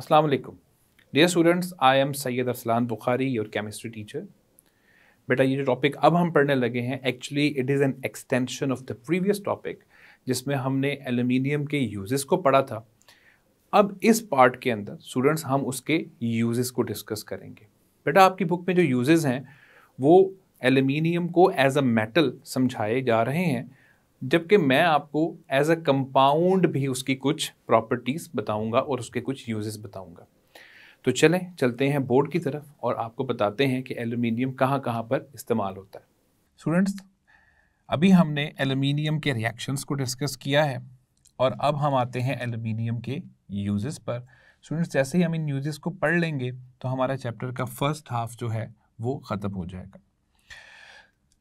अस्सलाम वालेकुम dear students I am Syed Arsalan Bukhari your chemistry teacher बेटा ये जो टॉपिक अब हम पढ़ने लगे हैं actually it is an extension of the previous topic जिसमें हमने एल्यूमिनियम के यूजेस को पढ़ा था अब इस पार्ट के अंदर स्टूडेंट्स हम उसके यूजेस को डिस्कस करेंगे बेटा आपकी बुक में जो यूजेस हैं वो एल्यूमिनियम को एज अ मेटल समझाए जा रहे हैं जबकि मैं आपको एज अ कंपाउंड भी उसकी कुछ प्रॉपर्टीज़ बताऊंगा और उसके कुछ यूजेस बताऊंगा तो चलें चलते हैं बोर्ड की तरफ और आपको बताते हैं कि एलुमिनियम कहाँ कहाँ पर इस्तेमाल होता है स्टूडेंट्स अभी हमने एल्यूमिनियम के रिएक्शंस को डिस्कस किया है और अब हम आते हैं एल्यूमिनियम के यूजेस पर स्टूडेंट्स जैसे ही हम इन यूजेस को पढ़ लेंगे तो हमारा चैप्टर का फर्स्ट हाफ जो है वो ख़त्म हो जाएगा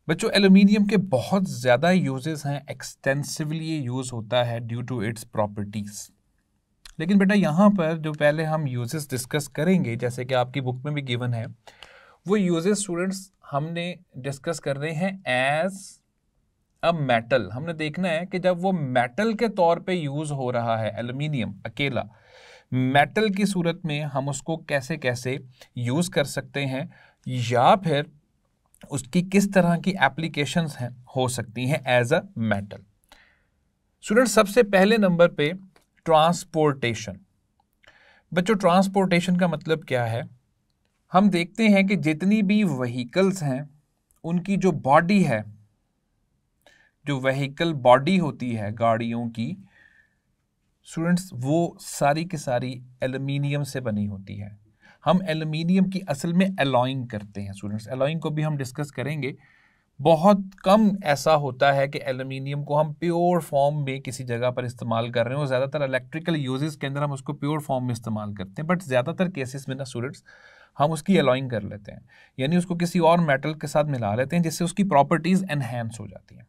बच्चों एल्यूमिनियम के बहुत ज़्यादा यूजेस हैं एक्सटेंसिवली ये यूज़ होता है ड्यू टू इट्स प्रॉपर्टीज़ लेकिन बेटा यहाँ पर जो पहले हम यूजेस डिस्कस करेंगे जैसे कि आपकी बुक में भी गिवन है वो यूजेस स्टूडेंट्स हमने डिस्कस कर रहे हैं एज अ मेटल हमने देखना है कि जब वो मेटल के तौर पे यूज़ हो रहा है एल्यूमिनियम अकेला मेटल की सूरत में हम उसको कैसे कैसे यूज़ कर सकते हैं या फिर उसकी किस तरह की एप्लीकेशंस हैं हो सकती हैं एज अ मेटल स्टूडेंट सबसे पहले नंबर पे ट्रांसपोर्टेशन बच्चों ट्रांसपोर्टेशन का मतलब क्या है हम देखते हैं कि जितनी भी वहीकल्स हैं उनकी जो बॉडी है जो वहीकल बॉडी होती है गाड़ियों की स्टूडेंट्स वो सारी की सारी एल्युमिनियम से बनी होती है हम एल्यूमिनियम की असल में अलॉइंग करते हैं स्टूडेंट्स अलॉइंग को भी हम डिस्कस करेंगे बहुत कम ऐसा होता है कि एलुमिनियम को हम प्योर फॉर्म में किसी जगह पर इस्तेमाल कर रहे हो ज़्यादातर इलेक्ट्रिकल यूजेस के अंदर हम उसको प्योर फॉर्म में इस्तेमाल करते हैं बट ज़्यादातर केसेस में ना स्टूडेंट्स हम उसकी अलॉइंग कर लेते हैं यानी उसको किसी और मेटल के साथ मिला लेते हैं जिससे उसकी प्रॉपर्टीज़ एनहेंस हो जाती हैं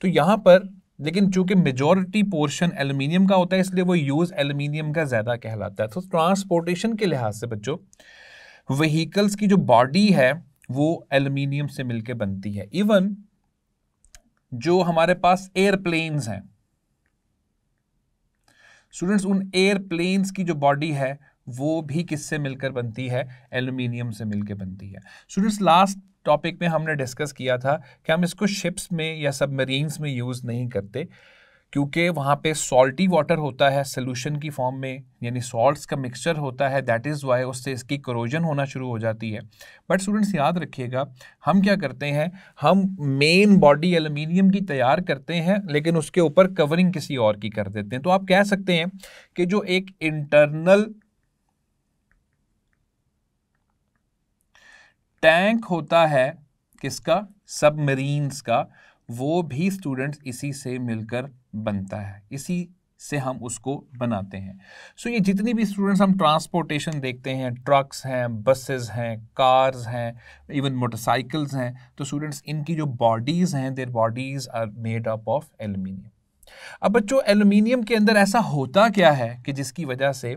तो यहाँ पर लेकिन चूंकि मेजॉरिटी पोर्शन एलुमिनियम का होता है इसलिए वो यूज़ एल्यूमिनियम का ज़्यादा कहलाता है तो ट्रांसपोर्टेशन के लिहाज से बच्चों व्हीकल्स की जो बॉडी है वो एल्यूमिनियम से मिलकर बनती है इवन जो हमारे पास एयरप्लेन्स हैं स्टूडेंट्स उन एयरप्लेन्स की जो बॉडी है वो भी किससे मिलकर बनती है एल्यूमिनियम से मिलकर बनती है स्टूडेंट्स लास्ट टॉपिक में हमने डिस्कस किया था कि हम इसको शिप्स में या सबमरीन्स में यूज़ नहीं करते क्योंकि वहाँ पे सॉल्टी वाटर होता है सोल्यूशन की फॉर्म में यानी सॉल्ट्स का मिक्सचर होता है दैट इज़ वाई उससे इसकी करोजन होना शुरू हो जाती है बट स्टूडेंट्स याद रखिएगा हम क्या करते हैं हम मेन बॉडी एलुमिनियम की तैयार करते हैं लेकिन उसके ऊपर कवरिंग किसी और की कर देते हैं तो आप कह सकते हैं कि जो एक इंटरनल टैंक होता है किसका सबमरीन्स का वो भी स्टूडेंट्स इसी से मिलकर बनता है इसी से हम उसको बनाते हैं सो so, ये जितनी भी स्टूडेंट्स हम ट्रांसपोर्टेशन देखते हैं ट्रक्स हैं बसेस हैं कार्स हैं इवन मोटरसाइकिल्स हैं तो स्टूडेंट्स इनकी जो बॉडीज़ हैं there bodies are made up of aluminium अब बच्चों एलुमिनियम के अंदर ऐसा होता क्या है कि जिसकी वजह से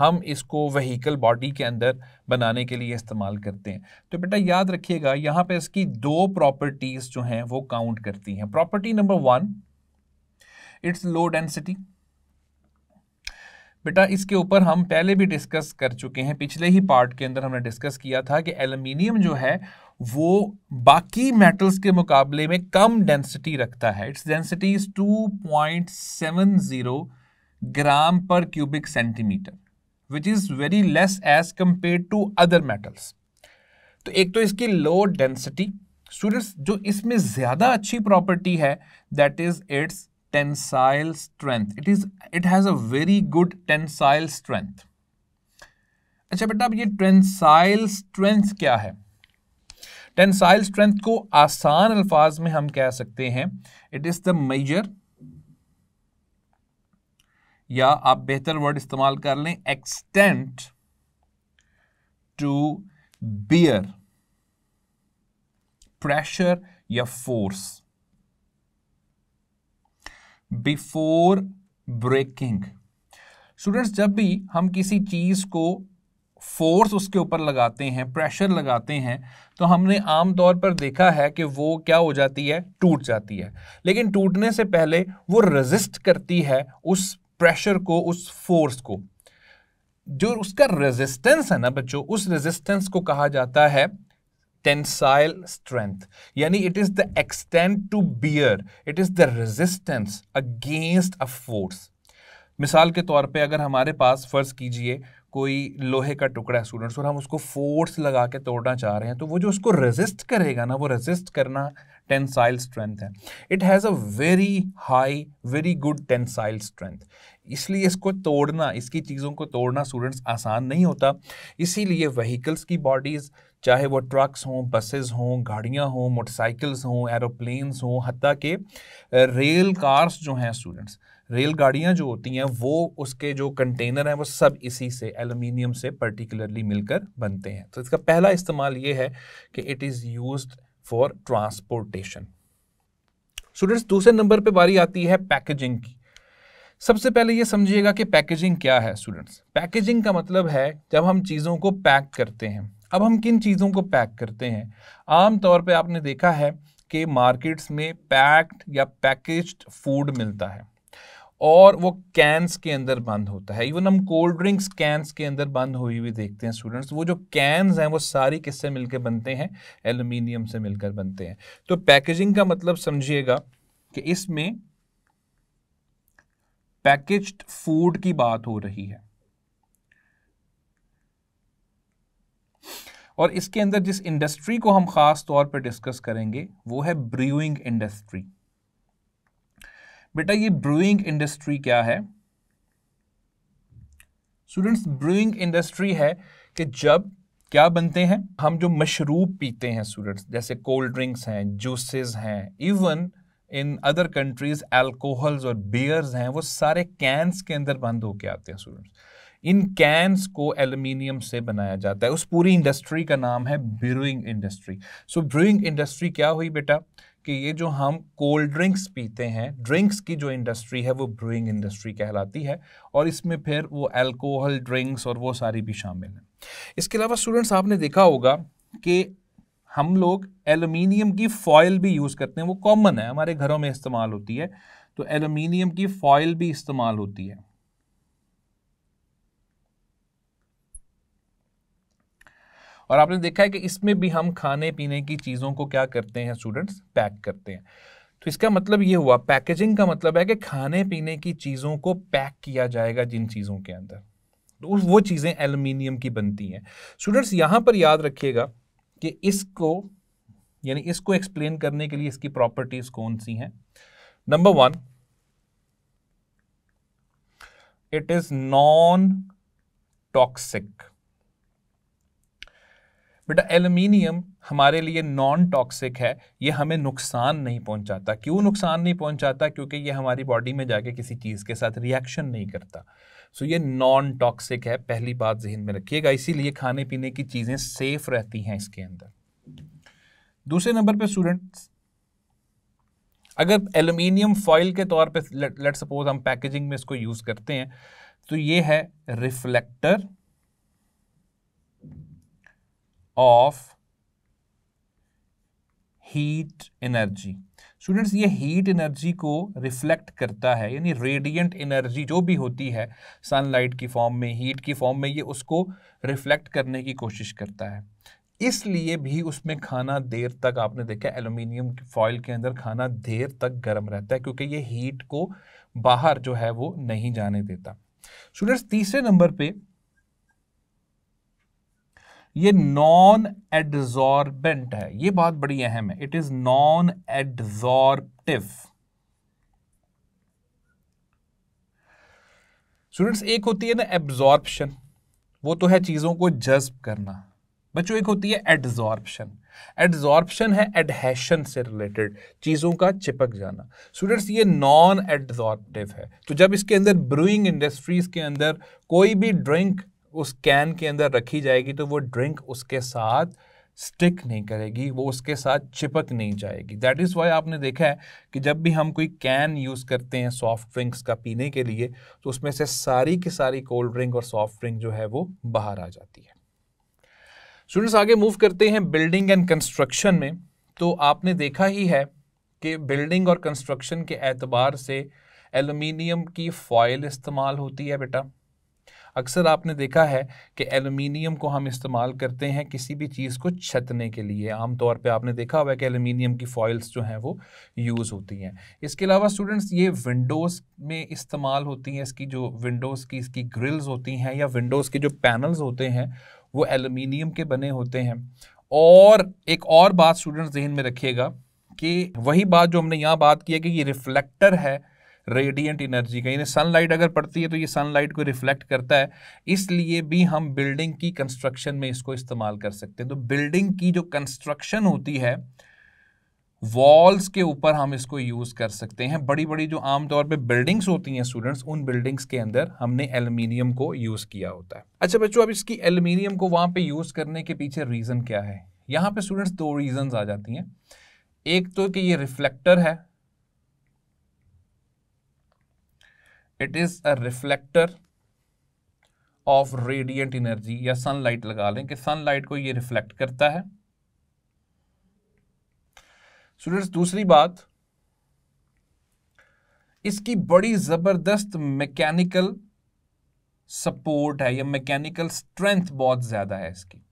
हम इसको वहीकल बॉडी के अंदर बनाने के लिए इस्तेमाल करते हैं तो बेटा याद रखिएगा यहाँ पे इसकी दो प्रॉपर्टीज़ जो हैं वो काउंट करती हैं property number one it's low density बेटा इसके ऊपर हम पहले भी डिस्कस कर चुके हैं पिछले ही पार्ट के अंदर हमने डिस्कस किया था कि एल्यूमिनियम जो है वो बाकी मेटल्स के मुकाबले में कम डेंसिटी रखता है इट्स डेंसिटी इज 2.70 ग्राम पर cubic centimetre which is very less as compare to other metals तो एक तो इसकी लो डेंसिटी स्टूडेंट्स जो इसमें ज़्यादा अच्छी प्रॉपर्टी है that is it's tensile strength it is it has a very good tensile strength अच्छा बेटा अब ये टेंसाइल स्ट्रेंथ क्या है टेंसाइल स्ट्रेंथ को आसान अल्फाज में हम कह सकते हैं इट इज़ द मेजर या आप बेहतर वर्ड इस्तेमाल कर लें एक्सटेंट टू बियर प्रेशर या फोर्स बिफोर ब्रेकिंग स्टूडेंट्स जब भी हम किसी चीज़ को फोर्स उसके ऊपर लगाते हैं प्रेशर लगाते हैं तो हमने आम तौर पर देखा है कि वो क्या हो जाती है टूट जाती है लेकिन टूटने से पहले वो रजिस्ट करती है उस प्रेशर को उस फोर्स को जो उसका रेजिस्टेंस है ना बच्चों उस रेजिस्टेंस को कहा जाता है टेंसाइल स्ट्रेंथ यानी it is the extend to bear it is the resistance against a force मिसाल के तौर पे अगर हमारे पास फर्ज कीजिए कोई लोहे का टुकड़ा है स्टूडेंट्स और हम उसको फोर्स लगा के तोड़ना चाह रहे हैं तो वो जो उसको रेजिस्ट करेगा ना वो रेजिस्ट करना टेंसाइल स्ट्रेंथ है it has a very high very good tensile strength इसलिए इसको तोड़ना इसकी चीज़ों को तोड़ना स्टूडेंट्स आसान नहीं होता इसीलिए वहीकल्स की बॉडीज़ चाहे वो ट्रक्स हों बसेस हों गाड़ियाँ हों मोटरसाइकिल्स हों एरोप्लेन्स हों हती के रेल कार्स जो हैं स्टूडेंट्स रेल गाड़ियाँ जो होती हैं वो उसके जो कंटेनर हैं वो सब इसी से एलुमिनियम से पर्टिकुलरली मिलकर बनते हैं तो इसका पहला इस्तेमाल ये है कि it is used for transportation students दूसरे नंबर पे बारी आती है पैकेजिंग की सबसे पहले ये समझिएगा कि पैकेजिंग क्या है स्टूडेंट्स पैकेजिंग का मतलब है जब हम चीज़ों को पैक करते हैं अब हम किन चीज़ों को पैक करते हैं आमतौर पर आपने देखा है कि मार्केट्स में पैक्ड या पैकेज्ड फूड मिलता है और वो कैंस के अंदर बंद होता है इवन हम कोल्ड ड्रिंक्स कैंस के अंदर बंद हुई हुई देखते हैं स्टूडेंट्स वो जो कैंस हैं वो सारी किससे मिलकर बनते हैं एल्यूमिनियम से मिलकर बनते हैं तो पैकेजिंग का मतलब समझिएगा कि इसमें पैकेज्ड फूड की बात हो रही है और इसके अंदर जिस इंडस्ट्री को हम ख़ास तौर पर डिस्कस करेंगे वो है ब्रीविंग इंडस्ट्री बेटा ये ब्रूइंग इंडस्ट्री क्या है स्टूडेंट्स ब्रूइंग इंडस्ट्री है कि जब क्या बनते हैं हम जो मशरूब पीते हैं स्टूडेंट्स जैसे कोल्ड ड्रिंक्स हैं जूसेस हैं even in other countries alcohols और बियर्स हैं वो सारे कैंस के अंदर बंद होके आते हैं स्टूडेंट्स इन कैंस को एल्यूमिनियम से बनाया जाता है उस पूरी इंडस्ट्री का नाम है brewing industry so brewing industry क्या हुई बेटा कि ये जो हम कोल्ड ड्रिंक्स पीते हैं ड्रिंक्स की जो इंडस्ट्री है वो ब्रूइंग इंडस्ट्री कहलाती है और इसमें फिर वो अल्कोहल ड्रिंक्स और वो सारी भी शामिल हैं इसके अलावा स्टूडेंट्स आपने देखा होगा कि हम लोग एलुमिनियम की फॉयल भी यूज़ करते हैं वो कॉमन है हमारे घरों में इस्तेमाल होती है तो एलुमिनियम की फॉयल भी इस्तेमाल होती है और आपने देखा है कि इसमें भी हम खाने पीने की चीज़ों को क्या करते हैं स्टूडेंट्स पैक करते हैं तो इसका मतलब ये हुआ पैकेजिंग का मतलब है कि खाने पीने की चीज़ों को पैक किया जाएगा जिन चीज़ों के अंदर तो वो चीज़ें एल्यूमिनियम की बनती हैं स्टूडेंट्स यहाँ पर याद रखिएगा कि इसको यानी इसको एक्सप्लेन करने के लिए इसकी प्रॉपर्टीज़ कौन सी हैं number one it is non toxic बेटा एल्युमिनियम हमारे लिए नॉन टॉक्सिक है ये हमें नुकसान नहीं पहुंचाता क्यों नुकसान नहीं पहुंचाता क्योंकि ये हमारी बॉडी में जाके किसी चीज़ के साथ रिएक्शन नहीं करता सो ये नॉन टॉक्सिक है पहली बात जहन में रखिएगा इसीलिए खाने पीने की चीज़ें सेफ रहती हैं इसके अंदर दूसरे नंबर पर स्टूडेंट्स अगर एल्युमिनियम फॉइल के तौर पे लेट सपोज हम पैकेजिंग में इसको यूज़ करते हैं तो ये है reflector of heat energy students ये हीट एनर्जी को रिफ्लेक्ट करता है यानी रेडियंट एनर्जी जो भी होती है सनलाइट की फॉर्म में हीट की फॉर्म में ये उसको रिफ्लेक्ट करने की कोशिश करता है इसलिए भी उसमें खाना देर तक आपने देखा एल्यूमिनियम फॉइल के अंदर खाना देर तक गर्म रहता है क्योंकि ये हीट को बाहर जो है वो नहीं जाने देता स्टूडेंट्स तीसरे नंबर पर ये नॉन एडजॉर्बेंट है ये बहुत बड़ी अहम है it is non adsorptive students एक होती है ना एब्जॉर्बशन वो तो है चीज़ों को जज्ब करना बच्चों एक होती है एडजॉर्बशन एडजॉर्बशन है एडहेशन से रिलेटेड चीज़ों का चिपक जाना स्टूडेंट्स ये नॉन एडजॉर्प्टिव है तो जब इसके अंदर ब्रूइंग इंडस्ट्रीज़ के अंदर कोई भी ड्रिंक उस कैन के अंदर रखी जाएगी तो वो ड्रिंक उसके साथ स्टिक नहीं करेगी वो उसके साथ चिपक नहीं जाएगी दैट इज़ वाई आपने देखा है कि जब भी हम कोई कैन यूज़ करते हैं सॉफ्ट ड्रिंक्स का पीने के लिए तो उसमें से सारी की सारी कोल्ड ड्रिंक और सॉफ्ट ड्रिंक जो है वो बाहर आ जाती है स्टूडेंट्स आगे मूव करते हैं बिल्डिंग एंड कंस्ट्रक्शन में तो आपने देखा ही है कि बिल्डिंग और कंस्ट्रक्शन के एतबार से एलुमिनियम की फॉयल इस्तेमाल होती है बेटा अक्सर आपने देखा है कि एलुमिनियम को हम इस्तेमाल करते हैं किसी भी चीज़ को छतने के लिए आमतौर पे आपने देखा हुआ है कि एलुमिनियम की फॉइल्स जो हैं वो यूज़ होती हैं इसके अलावा स्टूडेंट्स ये विंडोज़ में इस्तेमाल होती हैं इसकी जो विंडोज़ की इसकी ग्रिल्स होती हैं या विंडोज़ के जो पैनल्स होते हैं वो एलुमिनियम के बने होते हैं और एक और बात स्टूडेंट्स जहन में रखिएगा कि वही बात जो हमने यहाँ बात की है कि ये रिफ्लेक्टर है रेडियंट एनर्जी का यानी सनलाइट अगर पड़ती है तो ये सनलाइट को रिफ्लेक्ट करता है इसलिए भी हम बिल्डिंग की कंस्ट्रक्शन में इसको इस्तेमाल कर सकते हैं तो बिल्डिंग की जो कंस्ट्रक्शन होती है वॉल्स के ऊपर हम इसको यूज़ कर सकते हैं बड़ी बड़ी जो आमतौर पे बिल्डिंग्स होती हैं स्टूडेंट्स उन बिल्डिंग्स के अंदर हमने एल्युमिनियम को यूज़ किया होता है अच्छा बच्चों अब इसकी एल्युमिनियम को वहाँ पे यूज़ करने के पीछे रीज़न क्या है यहाँ पे स्टूडेंट्स दो रीजंस आ जाती हैं एक तो कि ये रिफ्लेक्टर है it is a reflector of radiant energy या सनलाइट लगा लें कि सनलाइट को ये रिफ्लेक्ट करता है स्टूडेंट्स दूसरी बात इसकी बड़ी ज़बरदस्त मैकेनिकल सपोर्ट है या मैकेनिकल स्ट्रेंथ बहुत ज़्यादा है इसकी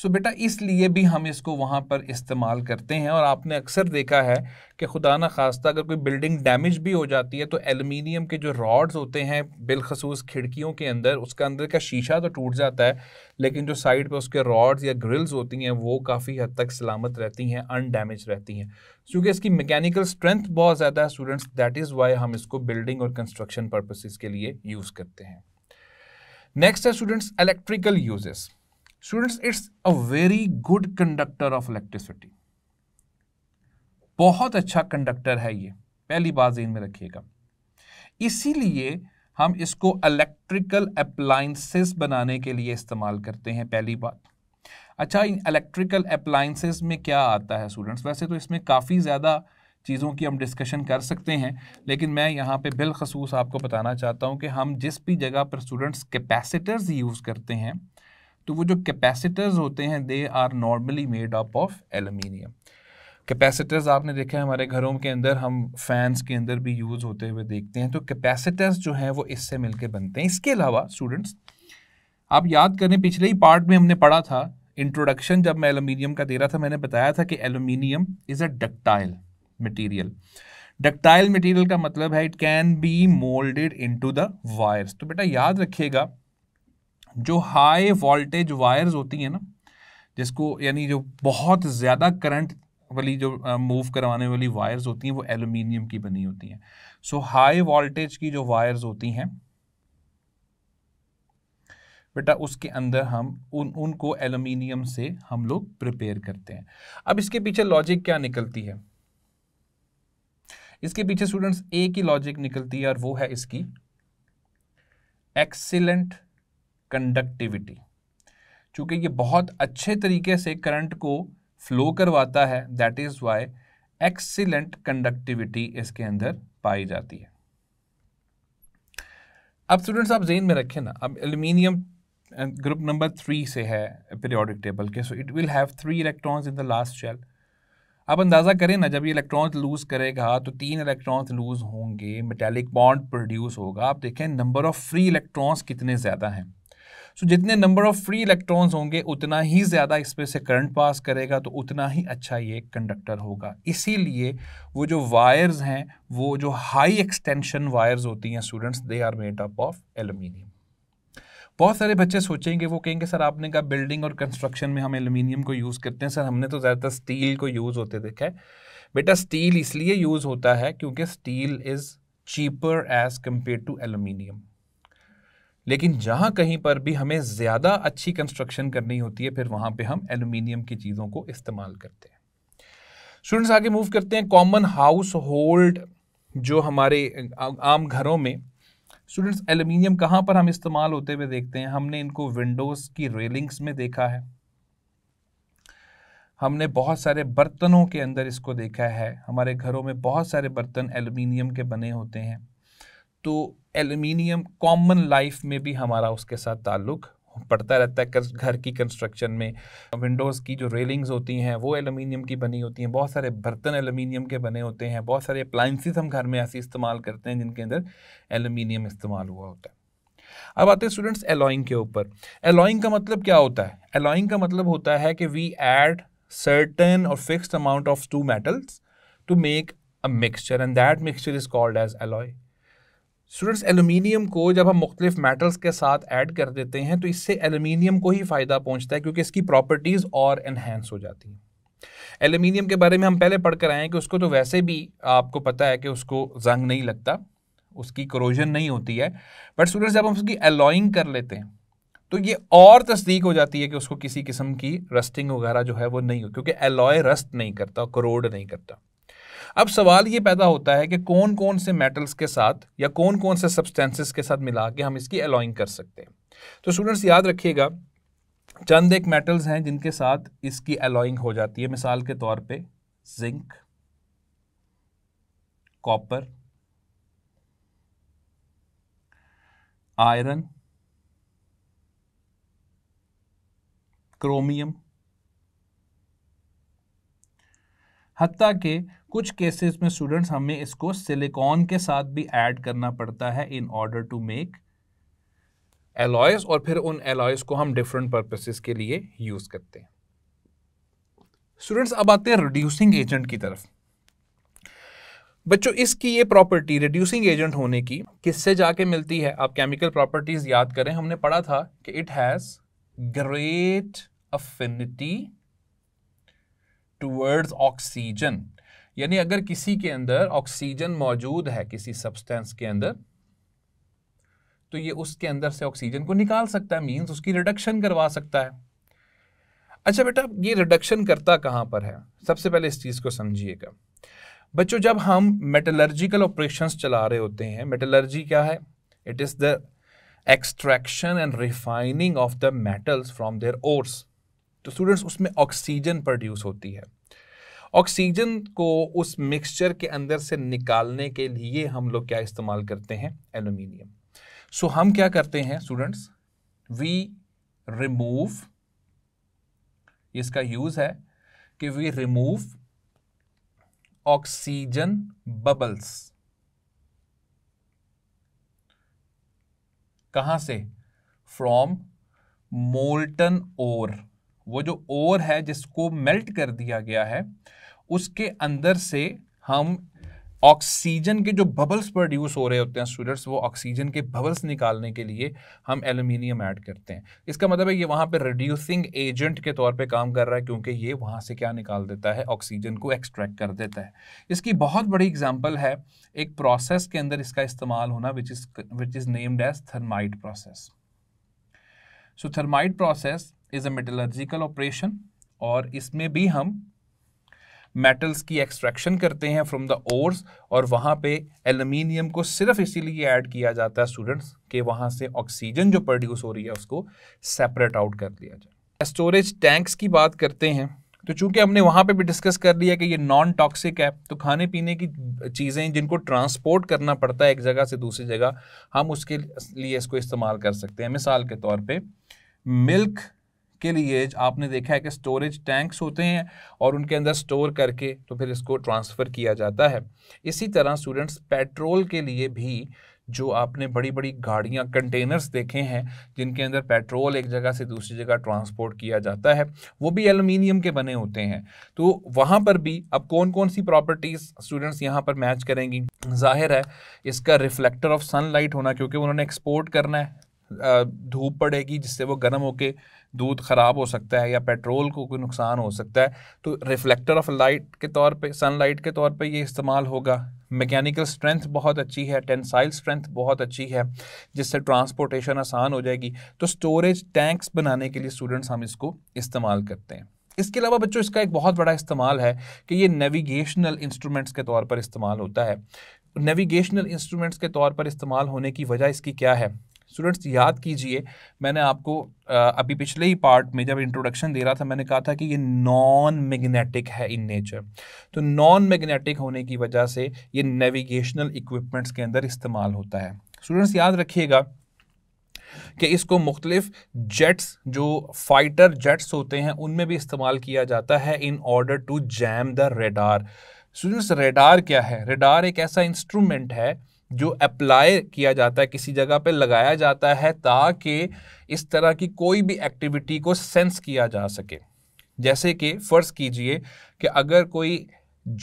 सो बेटा इसलिए भी हम इसको वहाँ पर इस्तेमाल करते हैं और आपने अक्सर देखा है कि खुदा न खास्ता अगर कोई बिल्डिंग डैमेज भी हो जाती है तो एलुमिनियम के जो रॉड्स होते हैं बिलखसूस खिड़कियों के अंदर उसका अंदर का शीशा तो टूट जाता है लेकिन जो साइड पर उसके रॉड्स या ग्रिल्स होती हैं वो काफ़ी हद तक सलामत रहती हैं अनडैमेज रहती हैं क्योंकि इसकी मैकेनिकल स्ट्रेंथ बहुत ज़्यादा है स्टूडेंट्स दैट इज़ वाई हम इसको बिल्डिंग और कंस्ट्रक्शन पर्पसेस के लिए यूज़ करते हैं नेक्स्ट है students electrical uses students it's a very good conductor of electricity बहुत अच्छा कंडक्टर है ये पहली बात जिन में रखिएगा इसीलिए हम इसको इलेक्ट्रिकल अप्लाइंसेस बनाने के लिए इस्तेमाल करते हैं पहली बात अच्छा इन इलेक्ट्रिकल अप्लाइंसेस में क्या आता है स्टूडेंट्स वैसे तो इसमें काफ़ी ज़्यादा चीज़ों की हम डिस्कशन कर सकते हैं लेकिन मैं यहाँ पे बिलखसूस आपको बताना चाहता हूँ कि हम जिस भी जगह पर स्टूडेंट्स कैपेसिटर्स यूज़ करते हैं तो वो जो कैपेसिटर्स होते हैं they are normally made up of aluminium capacitors आपने देखा है हमारे घरों के अंदर हम फैंस के अंदर भी यूज़ होते हुए देखते हैं तो कैपेसिटर्स जो हैं वो इससे मिलके बनते हैं इसके अलावा स्टूडेंट्स आप याद करें पिछले ही पार्ट में हमने पढ़ा था इंट्रोडक्शन जब मैं एलुमिनियम का दे रहा था मैंने बताया था कि aluminium is a ductile material ductile material का मतलब है it can be moulded to the wires तो बेटा याद रखिएगा जो हाई वोल्टेज वायर्स होती हैं ना जिसको यानी जो बहुत ज़्यादा करंट वाली जो मूव uh, करवाने वाली वायर्स होती हैं वो एल्यूमिनियम की बनी होती हैं सो हाई वोल्टेज की जो वायर्स होती हैं बेटा उसके अंदर हम उन उनको एल्यूमिनियम से हम लोग प्रिपेयर करते हैं अब इसके पीछे लॉजिक क्या निकलती है इसके पीछे स्टूडेंट्स एक ही लॉजिक निकलती है और वो है इसकी एक्सीलेंट कंडक्टिविटी चूँकि ये बहुत अच्छे तरीके से करंट को फ्लो करवाता है that is why excellent conductivity इसके अंदर पाई जाती है अब स्टूडेंट्स आप जेन में रखें ना अब एल्यूमिनियम ग्रुप नंबर थ्री से है पीरियोडिक टेबल के so it will have three electrons in the last shell आप अंदाज़ा करें ना जब ये इलेक्ट्रॉन्स लूज़ करेगा तो तीन इलेक्ट्रॉन्स लूज़ होंगे मेटेलिक बॉन्ड प्रोड्यूस होगा आप देखें नंबर ऑफ़ फ्री इलेक्ट्रॉन्स कितने ज़्यादा हैं सो जितने नंबर ऑफ फ्री इलेक्ट्रॉन्स होंगे उतना ही ज़्यादा इसमें से करंट पास करेगा तो उतना ही अच्छा ये कंडक्टर होगा इसीलिए वो जो वायर्स हैं वो जो हाई एक्सटेंशन वायर्स होती हैं students they are made up of aluminium बहुत सारे बच्चे सोचेंगे वो कहेंगे सर आपने कहा बिल्डिंग और कंस्ट्रक्शन में हम एलुमिनियम को यूज़ करते हैं सर हमने तो ज़्यादातर स्टील को यूज़ होते देखा है बेटा स्टील इसलिए यूज़ होता है क्योंकि steel is cheaper as compare to aluminium लेकिन जहाँ कहीं पर भी हमें ज़्यादा अच्छी कंस्ट्रक्शन करनी होती है फिर वहाँ पे हम एल्यूमिनियम की चीज़ों को इस्तेमाल करते हैं स्टूडेंट्स आगे मूव करते हैं कॉमन हाउस होल्ड जो हमारे आम घरों में स्टूडेंट्स एल्यूमिनियम कहाँ पर हम इस्तेमाल होते हुए देखते हैं हमने इनको विंडोज़ की रेलिंग्स में देखा है हमने बहुत सारे बर्तनों के अंदर इसको देखा है हमारे घरों में बहुत सारे बर्तन एल्यूमिनियम के बने होते हैं तो एल्युमिनियम कॉमन लाइफ में भी हमारा उसके साथ ताल्लुक पड़ता रहता है घर की कंस्ट्रक्शन में विंडोज़ की जो रेलिंग्स होती हैं वो एलुमिनियम की बनी होती हैं बहुत सारे बर्तन एलुमिनियम के बने होते हैं बहुत सारे अप्लाइंसिस हम घर में ऐसे इस्तेमाल करते हैं जिनके अंदर एलुमिनियम इस्तेमाल हुआ होता है अब आते हैं स्टूडेंट्स एलॉइंग के ऊपर एलॉइंग का मतलब क्या होता है एलॉइंग का मतलब होता है कि वी एड सर्टन और fixed amount of two metals to make a mixture and that mixture is called as alloy students aluminium को जब हम मुख्तलिफ मेटल्स के साथ ऐड कर देते हैं तो इससे एलुमिनियम को ही फ़ायदा पहुंचता है क्योंकि इसकी प्रॉपर्टीज़ और इन्हेंस हो जाती हैं एलुमिनियम के बारे में हम पहले पढ़ कर आए हैं कि उसको तो वैसे भी आपको पता है कि उसको जंग नहीं लगता उसकी करोजन नहीं होती है बट स्टूडेंट्स जब हम उसकी एलॉइंग कर लेते हैं तो ये और तस्दीक हो जाती है कि उसको किसी किस्म की रस्टिंग वगैरह जो है वो नहीं हो क्योंकि एलॉय रस्ट नहीं करता करोड नहीं करता अब सवाल ये पैदा होता है कि कौन कौन से मेटल्स के साथ या कौन कौन से सब्सटेंसेस के साथ मिला के हम इसकी अलॉइंग कर सकते हैं तो स्टूडेंट्स याद रखिएगा चंद एक मेटल्स हैं जिनके साथ इसकी अलॉइंग हो जाती है मिसाल के तौर पे जिंक कॉपर आयरन क्रोमियम हती के कुछ केसेस में स्टूडेंट्स हमें इसको सिलिकॉन के साथ भी ऐड करना पड़ता है in order to make alloys और फिर उन एलॉयस को हम डिफरेंट पर्पसेस के लिए यूज़ करते हैं स्टूडेंट्स अब आते हैं रिड्यूसिंग एजेंट की तरफ बच्चों इसकी ये प्रॉपर्टी रिड्यूसिंग एजेंट होने की किससे जाके मिलती है आप केमिकल प्रॉपर्टीज याद करें हमने पढ़ा था कि it has great affinity towards oxygen यानी अगर किसी के अंदर ऑक्सीजन मौजूद है किसी सब्सटेंस के अंदर तो ये उसके अंदर से ऑक्सीजन को निकाल सकता है मींस उसकी रिडक्शन करवा सकता है अच्छा बेटा ये रिडक्शन करता कहां पर है सबसे पहले इस चीज़ को समझिएगा बच्चों जब हम मेटलर्जिकल ऑपरेशंस चला रहे होते हैं मेटलर्जी क्या है it is the extraction and refining of the metals from their ores तो स्टूडेंट्स उसमें ऑक्सीजन प्रोड्यूस होती है ऑक्सीजन को उस मिक्सचर के अंदर से निकालने के लिए हम लोग क्या इस्तेमाल करते हैं एल्यूमिनियम सो so, हम क्या करते हैं स्टूडेंट्स वी रिमूव इसका यूज है कि वी रिमूव ऑक्सीजन बबल्स कहां से फ्रॉम मोल्टन ओर वो जो ओर है जिसको मेल्ट कर दिया गया है उसके अंदर से हम ऑक्सीजन के जो बबल्स प्रोड्यूस हो रहे होते हैं स्टूडेंट्स वो ऑक्सीजन के बबल्स निकालने के लिए हम एल्यूमिनियम ऐड करते हैं इसका मतलब है ये वहाँ पे रिड्यूसिंग एजेंट के तौर पे काम कर रहा है क्योंकि ये वहाँ से क्या निकाल देता है ऑक्सीजन को एक्सट्रैक्ट कर देता है इसकी बहुत बड़ी एग्जाम्पल है एक प्रोसेस के अंदर इसका इस्तेमाल होना which is which is named as thermite process so thermite process is a metallurgical operation और इसमें भी हम मेटल्स की एक्सट्रैक्शन करते हैं फ्रॉम द ओर्स और वहाँ पे एलुमिनियम को सिर्फ इसीलिए ऐड किया जाता है स्टूडेंट्स के वहाँ से ऑक्सीजन जो प्रोड्यूस हो रही है उसको सेपरेट आउट कर दिया जाए स्टोरेज टैंक्स की बात करते हैं तो चूंकि हमने वहाँ पे भी डिस्कस कर लिया कि ये नॉन टॉक्सिक है तो खाने पीने की चीज़ें जिनको ट्रांसपोर्ट करना पड़ता है एक जगह से दूसरी जगह हम उसके लिए इसको इस्तेमाल कर सकते हैं मिसाल के तौर पर मिल्क उसके लिए आपने देखा है कि स्टोरेज टैंक्स होते हैं और उनके अंदर स्टोर करके तो फिर इसको ट्रांसफ़र किया जाता है इसी तरह स्टूडेंट्स पेट्रोल के लिए भी जो आपने बड़ी बड़ी गाड़ियाँ कंटेनर्स देखे हैं जिनके अंदर पेट्रोल एक जगह से दूसरी जगह ट्रांसपोर्ट किया जाता है वो भी एलुमिनियम के बने होते हैं तो वहाँ पर भी अब कौन कौन सी प्रॉपर्टीज़ स्टूडेंट्स यहाँ पर मैच करेंगी जाहिर है इसका रिफ्लेक्टर ऑफ सनलाइट होना क्योंकि उन्होंने एक्सपोर्ट करना है धूप पड़ेगी जिससे वो गर्म होके दूध ख़राब हो सकता है या पेट्रोल को कोई नुकसान हो सकता है तो रिफ्लेक्टर ऑफ लाइट के तौर पे सनलाइट के तौर पे ये इस्तेमाल होगा मैकेनिकल स्ट्रेंथ बहुत अच्छी है टेंसाइल स्ट्रेंथ बहुत अच्छी है जिससे ट्रांसपोर्टेशन आसान हो जाएगी तो स्टोरेज टैंक्स बनाने के लिए स्टूडेंट्स हम इसको इस्तेमाल करते हैं इसके अलावा बच्चों इसका एक बहुत बड़ा इस्तेमाल है कि ये नेविगेशनल इंस्ट्रूमेंट्स के तौर पर इस्तेमाल होता है नेविगेशनल इंस्ट्रूमेंट्स के तौर पर इस्तेमाल होने की वजह इसकी क्या है स्टूडेंट्स याद कीजिए मैंने आपको अभी पिछले ही पार्ट में जब इंट्रोडक्शन दे रहा था मैंने कहा था कि ये नॉन मैग्नेटिक है इन नेचर तो नॉन मैग्नेटिक होने की वजह से ये नेविगेशनल इक्विपमेंट्स के अंदर इस्तेमाल होता है स्टूडेंट्स याद रखिएगा कि इसको मुख्तलिफ जेट्स जो फाइटर जेट्स होते हैं उनमें भी इस्तेमाल किया जाता है in order to jam the radar students radar क्या है रेडार एक ऐसा इंस्ट्रूमेंट है जो अप्लाई किया जाता है किसी जगह पे लगाया जाता है ताकि इस तरह की कोई भी एक्टिविटी को सेंस किया जा सके जैसे कि फ़र्ज़ कीजिए कि अगर कोई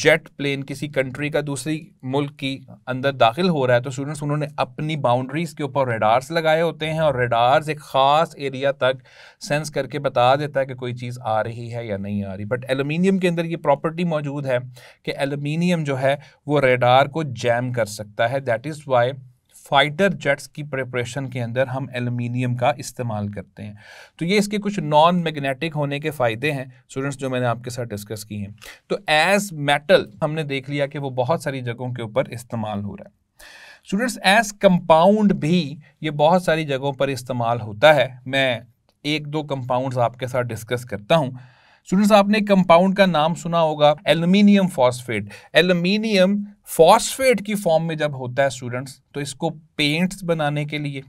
जेट प्लेन किसी कंट्री का दूसरी मुल्क की अंदर दाखिल हो रहा है तो स्टूडेंट्स उन्होंने अपनी बाउंड्रीज़ के ऊपर रेडार्स लगाए होते हैं और रेडार्स एक ख़ास एरिया तक सेंस करके बता देता है कि कोई चीज़ आ रही है या नहीं आ रही बट एलुमिनियम के अंदर ये प्रॉपर्टी मौजूद है कि एलुमिनियम जो है वो रेडार को जैम कर सकता है that is why fighter jets की प्रिपरेशन के अंदर हम एल्युमिनियम का इस्तेमाल करते हैं तो ये इसके कुछ नॉन मैग्नेटिक होने के फ़ायदे हैं स्टूडेंट्स जो मैंने आपके साथ डिस्कस किए हैं तो एज मेटल हमने देख लिया कि वो बहुत सारी जगहों के ऊपर इस्तेमाल हो रहा है स्टूडेंट्स एज कंपाउंड भी ये बहुत सारी जगहों पर इस्तेमाल होता है मैं एक दो कंपाउंड्स आपके साथ डिस्कस करता हूँ स्टूडेंट्स आपने कंपाउंड का नाम सुना होगा एल्यूमिनियम फॉस्फेट एल्यूमिनियम फॉस्फेट की फॉर्म में जब होता है स्टूडेंट्स तो इसको पेंट्स बनाने के लिए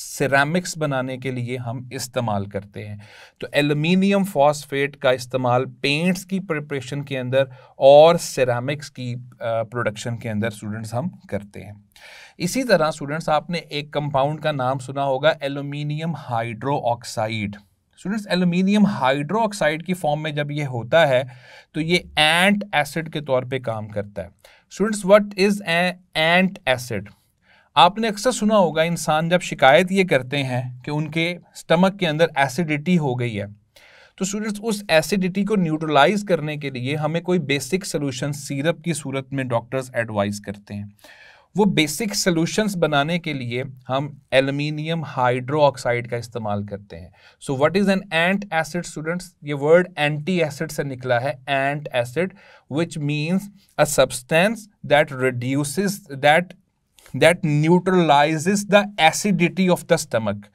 सिरामिक्स बनाने के लिए हम इस्तेमाल करते हैं तो एल्यूमिनियम फॉस्फेट का इस्तेमाल पेंट्स की प्रिपरेशन के अंदर और सिरामिक्स की प्रोडक्शन के अंदर स्टूडेंट्स हम करते हैं इसी तरह स्टूडेंट्स आपने एक कंपाउंड का नाम सुना होगा aluminium hydroxide students aluminium hydroxide की फॉर्म में जब ये होता है तो ये एंट एसिड के तौर पे काम करता है students what is antacid आपने अक्सर सुना होगा इंसान जब शिकायत ये करते हैं कि उनके स्टमक के अंदर एसिडिटी हो गई है तो स्टूडेंट्स उस एसिडिटी को न्यूट्रलाइज करने के लिए हमें कोई बेसिक सोल्यूशन सीरप की सूरत में डॉक्टर्स एडवाइज करते हैं वो बेसिक सोल्यूशंस बनाने के लिए हम एल्यूमिनियम हाइड्रो ऑक्साइड का इस्तेमाल करते हैं so what is an antacid students ये वर्ड एंटी एसिड से निकला है antacid which means a substance that reduces that that neutralizes the acidity of the stomach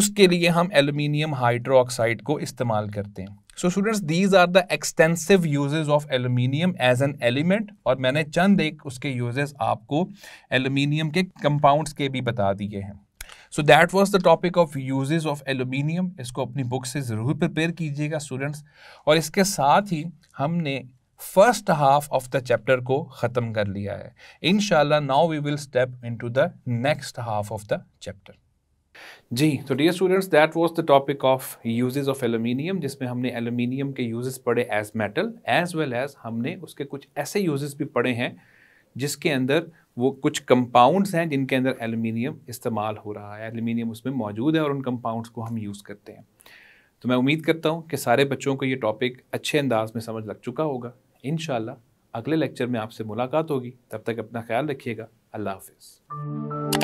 उसके लिए हम एल्यूमिनियम हाइड्रो ऑक्साइड को इस्तेमाल करते हैं so students these are the extensive uses of aluminium as an element और मैंने चंद एक उसके यूजेस आपको एल्यूमिनियम के कंपाउंड्स के भी बता दिए हैं so that was the topic of uses of aluminium इसको अपनी बुक से ज़रूर प्रिपेयर कीजिएगा स्टूडेंट्स और इसके साथ ही हमने first half of the chapter को ख़त्म कर लिया है इन now we will step into the next half of the chapter जी तो dear students that was the topic of uses of aluminium जिसमें हमने एल्यूमिनियम के यूजेस पढ़े as metal as well as हमने उसके कुछ ऐसे यूजेस भी पढ़े हैं जिसके अंदर वो कुछ कंपाउंड्स हैं जिनके अंदर एल्यूमिनियम इस्तेमाल हो रहा है एल्यूमिनियम उसमें मौजूद है और उन कंपाउंड्स को हम यूज़ करते हैं तो मैं उम्मीद करता हूँ कि सारे बच्चों को ये टॉपिक अच्छे अंदाज में समझ लग चुका होगा इन अगले लेक्चर में आपसे मुलाकात होगी तब तक अपना ख्याल रखिएगा अल्लाह हाफिज़